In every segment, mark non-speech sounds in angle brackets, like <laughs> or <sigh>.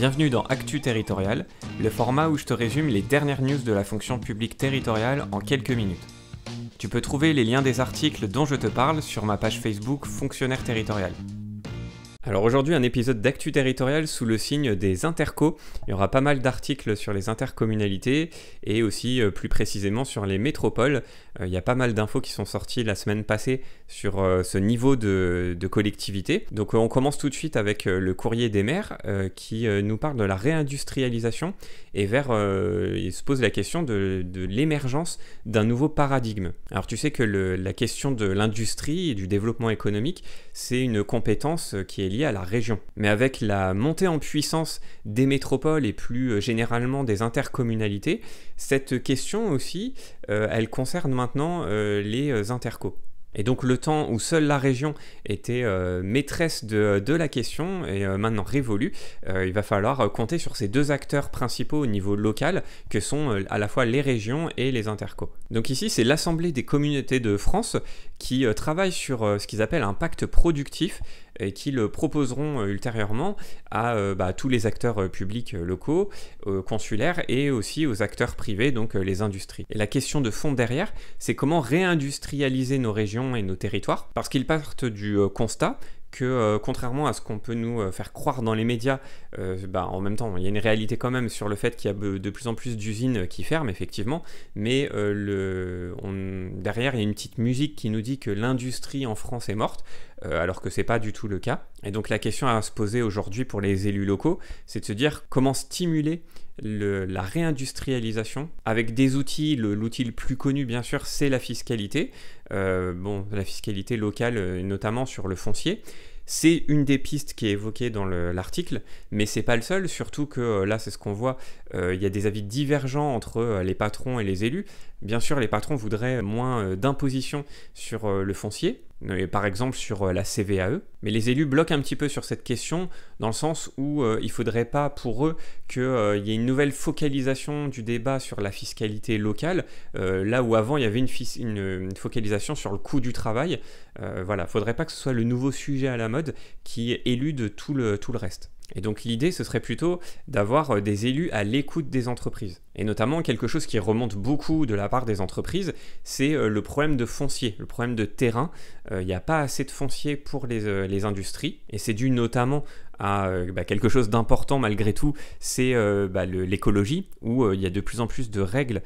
Bienvenue dans Actu Territorial, le format où je te résume les dernières news de la fonction publique territoriale en quelques minutes. Tu peux trouver les liens des articles dont je te parle sur ma page Facebook Fonctionnaire Territorial. Alors aujourd'hui un épisode d'actu territorial sous le signe des intercos. Il y aura pas mal d'articles sur les intercommunalités et aussi euh, plus précisément sur les métropoles. Euh, il y a pas mal d'infos qui sont sorties la semaine passée sur euh, ce niveau de, collectivité. Donc on commence tout de suite avec le courrier des maires qui nous parle de la réindustrialisation et vers il se pose la question de, l'émergence d'un nouveau paradigme. Alors tu sais que la question de l'industrie et du développement économique, c'est une compétence qui est liée à la région. Mais avec la montée en puissance des métropoles et plus euh, généralement des intercommunalités, cette question aussi, euh, elle concerne maintenant euh, les intercos. Et donc le temps où seule la région était maîtresse de, la question et maintenant révolue, il va falloir compter sur ces deux acteurs principaux au niveau local que sont à la fois les régions et les intercos. Donc ici c'est l'Assemblée des communautés de France qui travaille sur ce qu'ils appellent un pacte productif et euh, qu'ils proposeront euh, ultérieurement à euh, bah, tous les acteurs publics locaux, consulaires et aussi aux acteurs privés, donc les industries. Et la question de fond derrière, c'est comment réindustrialiser nos régions et nos territoires, parce qu'ils partent du constat que contrairement à ce qu'on peut nous faire croire dans les médias, bah, en même temps, il y a une réalité quand même sur le fait qu'il y a de plus en plus d'usines qui ferment, effectivement, mais derrière, il y a une petite musique qui nous dit que l'industrie en France est morte. Euh, alors que c'est pas du tout le cas. Et donc la question à se poser aujourd'hui pour les élus locaux, c'est de se dire comment stimuler la réindustrialisation avec des outils. L'outil le, plus connu, bien sûr, c'est la fiscalité. Euh, bon, la fiscalité locale, euh, notamment sur le foncier. C'est une des pistes qui est évoquée dans l'article, mais c'est pas le seul, surtout que là, c'est ce qu'on voit, il y a des avis divergents entre les patrons et les élus. Bien sûr, les patrons voudraient moins d'imposition sur le foncier, par exemple sur euh, la CVAE. Mais les élus bloquent un petit peu sur cette question dans le sens où euh, il ne faudrait pas pour eux qu'il euh, y ait une nouvelle focalisation du débat sur la fiscalité locale, là où avant il y avait une, focalisation sur le coût du travail. voilà, il ne faudrait pas que ce soit le nouveau sujet à la mode qui élude tout le, tout le reste. Et donc l'idée, ce serait plutôt d'avoir des élus à l'écoute des entreprises. Et notamment, quelque chose qui remonte beaucoup de la part des entreprises, c'est euh, le problème de foncier, le problème de terrain. Euh, il n'y a pas assez de foncier pour les, euh, industries, et c'est dû notamment à bah, quelque chose d'important malgré tout, c'est bah, l'écologie, où il y a de plus en plus de règles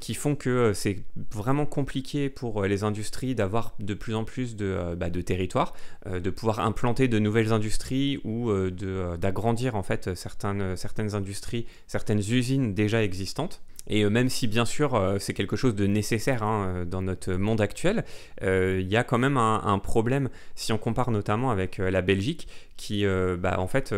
qui font que c'est vraiment compliqué pour les industries d'avoir de plus en plus de, bah, de territoires, de pouvoir implanter de nouvelles industries ou d'agrandir en fait certaines, certaines industries, certaines usines déjà existantes et euh, même si bien sûr euh, c'est quelque chose de nécessaire hein, euh, dans notre monde actuel, il y a quand même un, problème si on compare notamment avec la Belgique, qui bah, en fait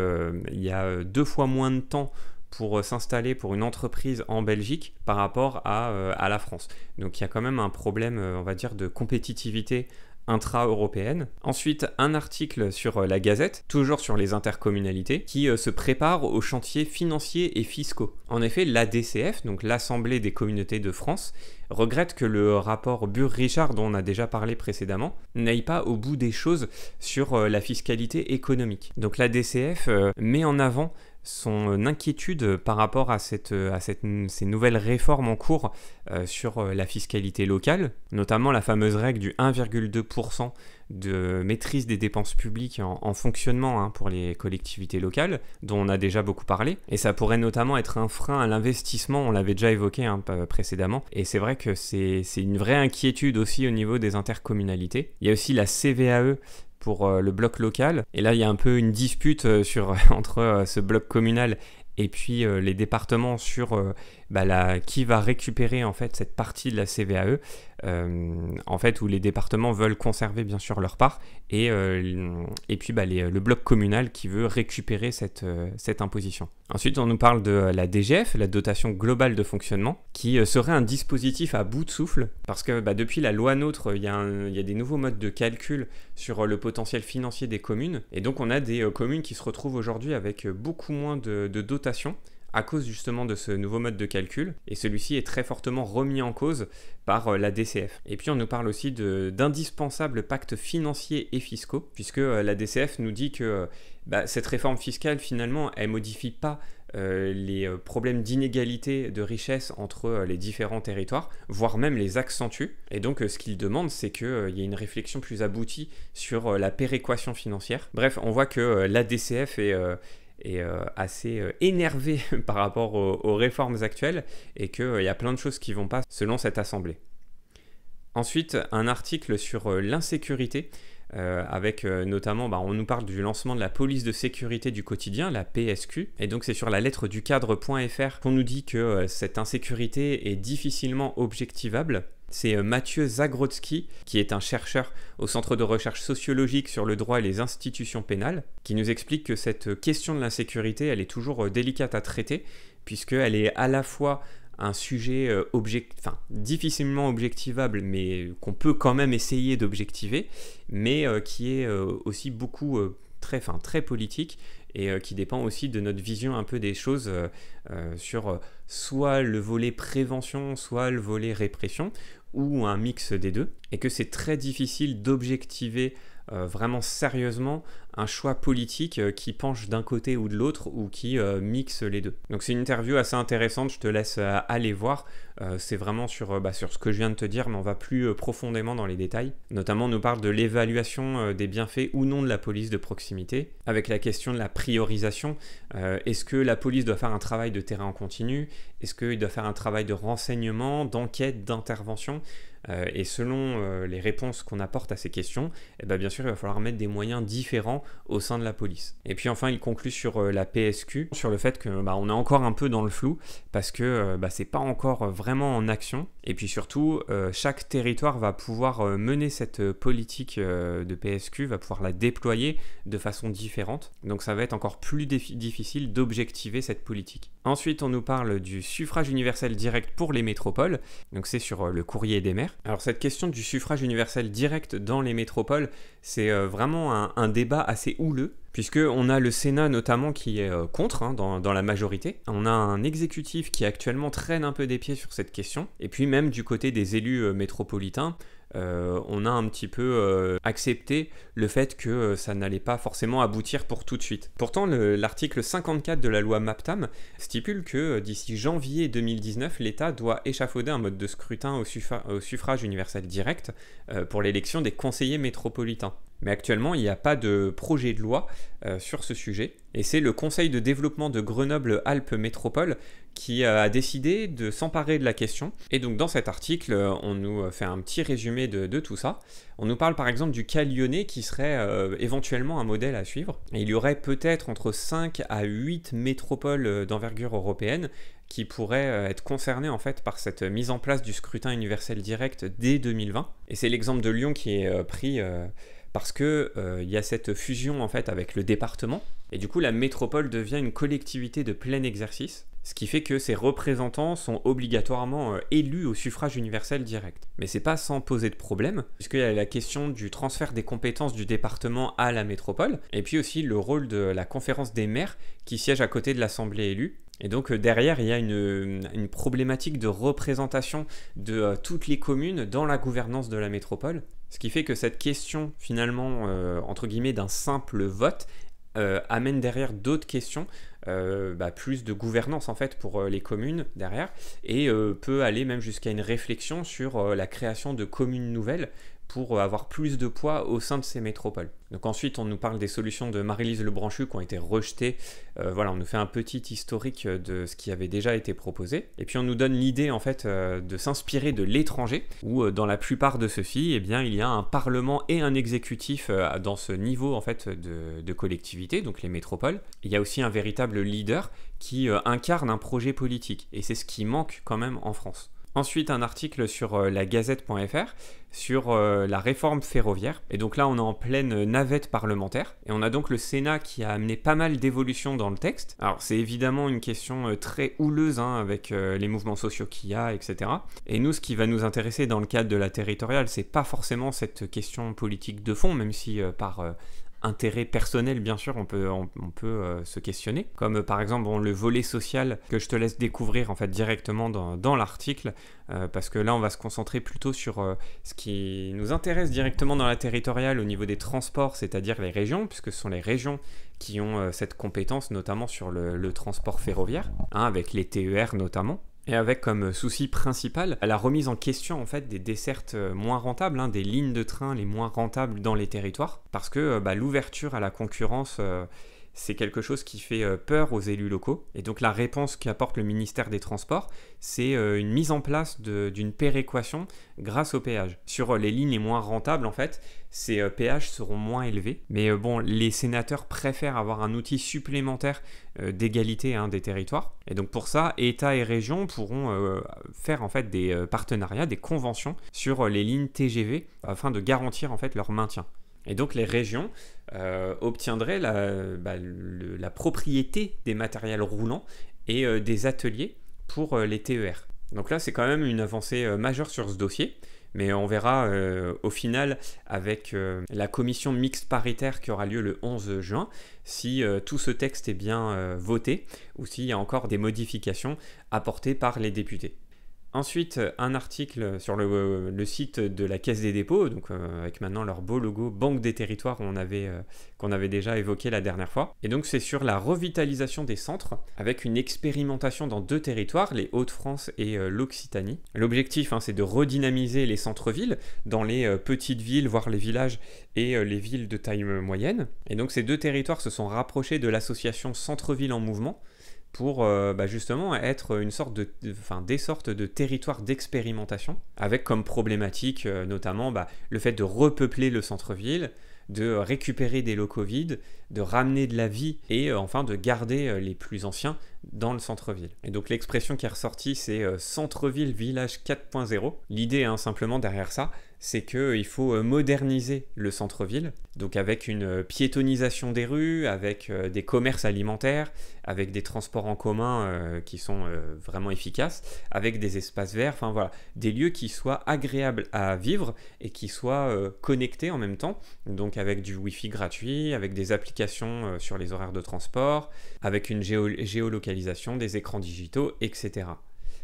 il y a deux fois moins de temps pour s'installer pour une entreprise en Belgique par rapport à, à la France. Donc il y a quand même un problème, on va dire, de compétitivité intra-européenne. Ensuite, un article sur euh, la Gazette, toujours sur les intercommunalités, qui euh, se prépare aux chantiers financiers et fiscaux. En effet, l'ADCF, donc l'Assemblée des communautés de France, regrette que le rapport Burr-Richard, dont on a déjà parlé précédemment, n'aille pas au bout des choses sur euh, la fiscalité économique. Donc la DCF euh, met en avant son inquiétude par rapport à, cette, euh, à ces nouvelles réformes en cours sur la fiscalité locale, notamment la fameuse règle du 1,2% de maîtrise des dépenses publiques en, fonctionnement hein, pour les collectivités locales, dont on a déjà beaucoup parlé. Et ça pourrait notamment être un frein à l'investissement, on l'avait déjà évoqué hein, précédemment. Et c'est vrai que c'est une vraie inquiétude aussi au niveau des intercommunalités. Il y a aussi la CVAE, pour euh, le bloc local. Et là, il y a un peu une dispute euh, sur, <laughs> entre euh, ce bloc communal et puis euh, les départements sur euh, bah, qui va récupérer en fait cette partie de la CVAE, euh, en fait où les départements veulent conserver bien sûr leur part, et, et puis bah, le bloc communal qui veut récupérer cette, cette imposition. Ensuite on nous parle de la DGF, la dotation globale de fonctionnement, qui serait un dispositif à bout de souffle, parce que bah, depuis la loi NOTRe, il y, a des nouveaux modes de calcul sur le potentiel financier des communes, et donc on a des communes qui se retrouvent aujourd'hui avec beaucoup moins de, de à cause justement de ce nouveau mode de calcul, et celui-ci est très fortement remis en cause par euh, la DCF. Et puis on nous parle aussi d'indispensables pactes financiers et fiscaux, puisque euh, la DCF nous dit que euh, bah, cette réforme fiscale finalement, elle modifie pas les problèmes d'inégalité de richesse entre les différents territoires, voire même les accentue. Et donc ce qu'il demande, c'est qu'il y ait une réflexion plus aboutie sur la péréquation financière. Bref, on voit que la DCF est, est euh, assez euh, énervé <laughs> par rapport aux, réformes actuelles et qu'il euh, y a plein de choses qui vont pas selon cette assemblée. Ensuite, un article sur l'insécurité euh, avec euh, notamment, bah, on nous parle du lancement de la police de sécurité du quotidien, la PSQ, et donc c'est sur la lettre du cadre.fr qu'on nous dit que euh, cette insécurité est difficilement objectivable. C'est Mathieu Zagrodzki, qui est un chercheur au Centre de recherche sociologique sur le droit et les institutions pénales, qui nous explique que cette question de l'insécurité, elle est toujours délicate à traiter, puisqu'elle est à la fois un sujet euh, object... difficilement objectivable, mais qu'on peut quand même essayer d'objectiver, mais euh, qui est euh, aussi beaucoup très, enfin, très politique et qui dépend aussi de notre vision un peu des choses sur soit le volet prévention, soit le volet répression, ou un mix des deux, et que c'est très difficile d'objectiver vraiment sérieusement un choix politique euh, qui penche d'un côté ou de l'autre ou qui euh, mixe les deux. Donc c'est une interview assez intéressante, je te laisse euh, aller voir. c'est vraiment sur, bah, sur ce que je viens de te dire, mais on va plus profondément dans les détails. Notamment, on nous parle de l'évaluation des bienfaits ou non de la police de proximité, avec la question de la priorisation. Est-ce que la police doit faire un travail de terrain en continu Est-ce qu'il doit faire un travail de renseignement, d'enquête, d'intervention et selon les réponses qu'on apporte à ces questions, eh bien, bien sûr, il va falloir mettre des moyens différents au sein de la police. Et puis enfin, il conclut sur euh, la PSQ, sur le fait que bah, on est encore un peu dans le flou parce que euh, bah, c'est pas encore vraiment en action. Et puis surtout, euh, chaque territoire va pouvoir euh, mener cette euh, politique de PSQ, va pouvoir la déployer de façon différente. Donc ça va être encore plus difficile d'objectiver cette politique. Ensuite, on nous parle du suffrage universel direct pour les métropoles. Donc c'est sur le courrier des maires. Alors cette question du suffrage universel direct dans les métropoles, c'est vraiment un débat assez houleux. Puisque on a le Sénat notamment qui est euh, contre hein, dans, la majorité. On a un exécutif qui actuellement traîne un peu des pieds sur cette question. Et puis même du côté des élus euh, métropolitains, euh, on a un petit peu accepté le fait que ça n'allait pas forcément aboutir pour tout de suite. Pourtant, l'article 54 de la loi MAPTAM stipule que d'ici janvier 2019, l'État doit échafauder un mode de scrutin au, suffrage universel direct pour l'élection des conseillers métropolitains. Mais actuellement, il n'y a pas de projet de loi euh, sur ce sujet. Et c'est le Conseil de développement de Grenoble-Alpes Métropole qui euh, a décidé de s'emparer de la question. Et donc dans cet article, euh, on nous fait un petit résumé de, tout ça. On nous parle par exemple du cas lyonnais qui serait éventuellement un modèle à suivre. Et il y aurait peut-être entre 5 à 8 métropoles d'envergure européenne qui pourraient être concernées en fait par cette mise en place du scrutin universel direct dès 2020. Et c'est l'exemple de Lyon qui est pris parce que euh, il y a cette fusion en fait avec le département et du coup la métropole devient une collectivité de plein exercice, ce qui fait que ses représentants sont obligatoirement euh, élus au suffrage universel direct. Mais c'est pas sans poser de problème puisqu'il y a la question du transfert des compétences du département à la métropole et puis aussi le rôle de la conférence des maires qui siège à côté de l'assemblée élue et donc euh, derrière, il y a une, problématique de représentation de toutes les communes dans la gouvernance de la métropole. Ce qui fait que cette question, finalement, euh, entre guillemets, d'un simple vote, euh, amène derrière d'autres questions, euh, bah, plus de gouvernance en fait pour les communes derrière, et peut aller même jusqu'à une réflexion sur la création de communes nouvelles pour euh, avoir plus de poids au sein de ces métropoles. Donc ensuite, on nous parle des solutions de Marie-Lise Lebranchu qui ont été rejetées. Euh, voilà, on nous fait un petit historique de ce qui avait déjà été proposé. Et puis on nous donne l'idée en fait euh, de s'inspirer de l'étranger, où dans la plupart de ceux-ci, eh bien, il y a un parlement et un exécutif dans ce niveau en fait de, de collectivité, donc les métropoles. Il y a aussi un véritable leader qui incarne un projet politique, et c'est ce qui manque quand même en France. Ensuite, un article sur euh, la gazette.fr sur euh, la réforme ferroviaire. Et donc là, on est en pleine navette parlementaire. Et on a donc le Sénat qui a amené pas mal d'évolutions dans le texte. Alors, c'est évidemment une question euh, très houleuse hein, avec les mouvements sociaux qu'il y a, etc. Et nous, ce qui va nous intéresser dans le cadre de la territoriale, c'est pas forcément cette question politique de fond, même si par intérêt personnel, bien sûr, on peut, on, peut euh, se questionner. Comme euh, par exemple le volet social que je te laisse découvrir en fait directement dans, l'article, euh, parce que là on va se concentrer plutôt sur ce qui nous intéresse directement dans la territoriale au niveau des transports, c'est-à-dire les régions, puisque ce sont les régions qui ont cette compétence, notamment sur le, transport ferroviaire, hein, avec les TER notamment et avec comme euh, souci principal la remise en question en fait des dessertes euh, moins rentables, hein, des lignes de train les moins rentables dans les territoires, parce que euh, bah, l'ouverture à la concurrence c'est quelque chose qui fait euh, peur aux élus locaux. Et donc la réponse qu'apporte le ministère des Transports, c'est euh, une mise en place d'une péréquation grâce au péage. Sur euh, les lignes les moins rentables, en fait, ces péages seront moins élevés. Mais bon, les sénateurs préfèrent avoir un outil supplémentaire d'égalité hein, des territoires. Et donc pour ça, États et régions pourront faire en fait des partenariats, des conventions sur les lignes TGV afin de garantir en fait leur maintien. Et donc les régions euh, obtiendraient bah, la, propriété des matériels roulants et euh, des ateliers pour euh, les TER. Donc là, c'est quand même une avancée majeure sur ce dossier. Mais on verra au final avec la commission mixte paritaire qui aura lieu le 11 juin si tout ce texte est bien voté ou s'il y a encore des modifications apportées par les députés. Ensuite, un article sur le, site de la Caisse des dépôts, euh, avec maintenant leur beau logo Banque des territoires euh, qu'on avait, déjà évoqué la dernière fois. Et donc c'est sur la revitalisation des centres, avec une expérimentation dans deux territoires, les Hauts-de-France et euh, l'Occitanie. L'objectif, hein, c'est de redynamiser les centres-villes dans les petites villes, voire les villages et les villes de taille moyenne. Et donc ces deux territoires se sont rapprochés de l'association Centre-ville en mouvement, pour euh, bah, justement être une sorte de, des sortes de territoires d'expérimentation, avec comme problématique euh, notamment bah, le fait de repeupler le centre-ville, de récupérer des locaux vides, de ramener de la vie et euh, enfin de garder les plus anciens dans le centre-ville. Et donc l'expression qui est ressortie c'est centre-ville village 4.0. L'idée est hein, simplement derrière ça, c'est qu'il euh, faut euh, moderniser le centre-ville, donc avec une euh, piétonisation des rues, avec des commerces alimentaires, avec des transports en commun qui sont vraiment efficaces, avec des espaces verts, enfin voilà, des lieux qui soient agréables à vivre et qui soient connectés en même temps, donc avec du Wi-Fi gratuit, avec des applications sur les horaires de transport, avec une géolocalisation, des écrans digitaux, etc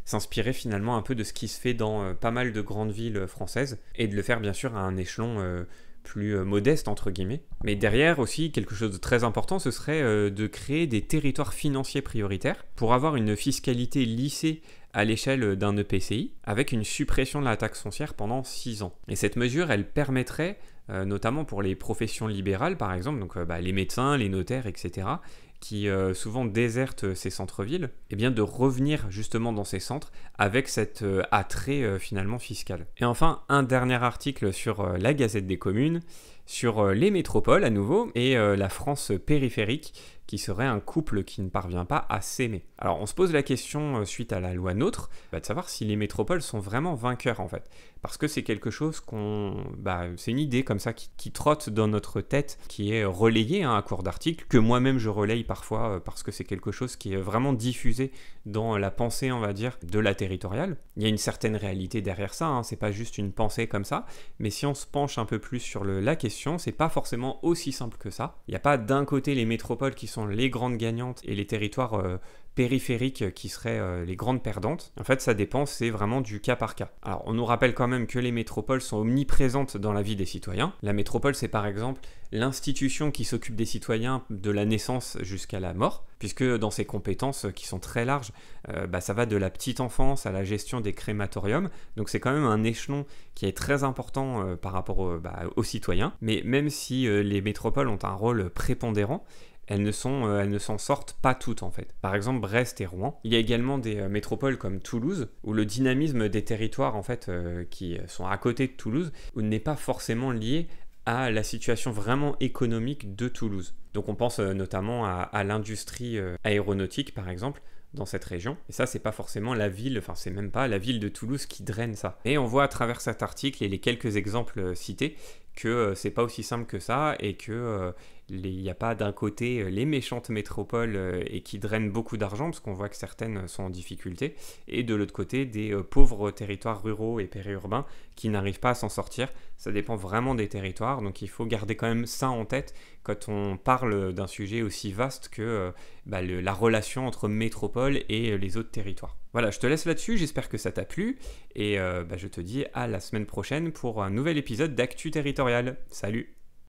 s'inspirer finalement un peu de ce qui se fait dans euh, pas mal de grandes villes euh, françaises et de le faire bien sûr à un échelon euh, plus modeste entre guillemets. Mais derrière aussi quelque chose de très important, ce serait de créer des territoires financiers prioritaires pour avoir une fiscalité lissée à l'échelle d'un EPCI, avec une suppression de la taxe foncière pendant 6 ans. Et cette mesure, elle permettrait, euh, notamment pour les professions libérales par exemple, donc euh, bah, les médecins, les notaires, etc., qui euh, souvent désertent ces centres-villes, et eh bien de revenir justement dans ces centres avec cet attrait finalement fiscal. Et enfin, un dernier article sur la Gazette des communes, sur les métropoles à nouveau, et la France périphérique, qui serait un couple qui ne parvient pas à s'aimer. Alors on se pose la question euh, suite à la loi NOTRe, bah, de savoir si les métropoles sont vraiment vainqueurs en fait. Parce que c'est quelque chose qu'on... Bah, c'est une idée comme ça qui, trotte dans notre tête, qui est relayée hein, à cours d'articles, que moi-même je relaye parfois euh, parce que c'est quelque chose qui est vraiment diffusé dans la pensée, on va dire, de la territoriale. Il y a une certaine réalité derrière ça, hein, c'est pas juste une pensée comme ça, mais si on se penche un peu plus sur le, la question, c'est pas forcément aussi simple que ça. Il n'y a pas d'un côté les métropoles qui sont les grandes gagnantes et les territoires... Euh, périphériques euh, qui seraient euh, les grandes perdantes. En fait, ça dépend, c'est vraiment du cas par cas. Alors, on nous rappelle quand même que les métropoles sont omniprésentes dans la vie des citoyens. La métropole, c'est par exemple l'institution qui s'occupe des citoyens de la naissance jusqu'à la mort, puisque dans ses compétences euh, qui sont très larges, bah, ça va de la petite enfance à la gestion des crématoriums, donc c'est quand même un échelon qui est très important par rapport bah, aux citoyens, mais même si les métropoles ont un rôle prépondérant, elles ne sont, euh, elles ne s'en sortent pas toutes en fait. Par exemple, Brest et Rouen. Il y a également des euh, métropoles comme Toulouse où le dynamisme des territoires en fait euh, qui sont à côté de Toulouse n'est pas forcément lié à la situation vraiment économique de Toulouse. Donc on pense notamment à, à l'industrie aéronautique par exemple dans cette région. Et ça, c'est pas forcément la ville, enfin, c'est même pas la ville de Toulouse qui draine ça. Et on voit à travers cet article et les quelques exemples cités que c'est pas aussi simple que ça et que il n'y a pas d'un côté euh, les méchantes métropoles euh, et qui drainent beaucoup d'argent, parce qu'on voit que certaines euh, sont en difficulté, et de l'autre côté des pauvres territoires ruraux et périurbains qui n'arrivent pas à s'en sortir. Ça dépend vraiment des territoires, donc il faut garder quand même ça en tête quand on parle d'un sujet aussi vaste que bah, la relation entre métropole et les autres territoires. Voilà, je te laisse là-dessus, j'espère que ça t'a plu, et bah, je te dis à la semaine prochaine pour un nouvel épisode d'Actu Territorial. Salut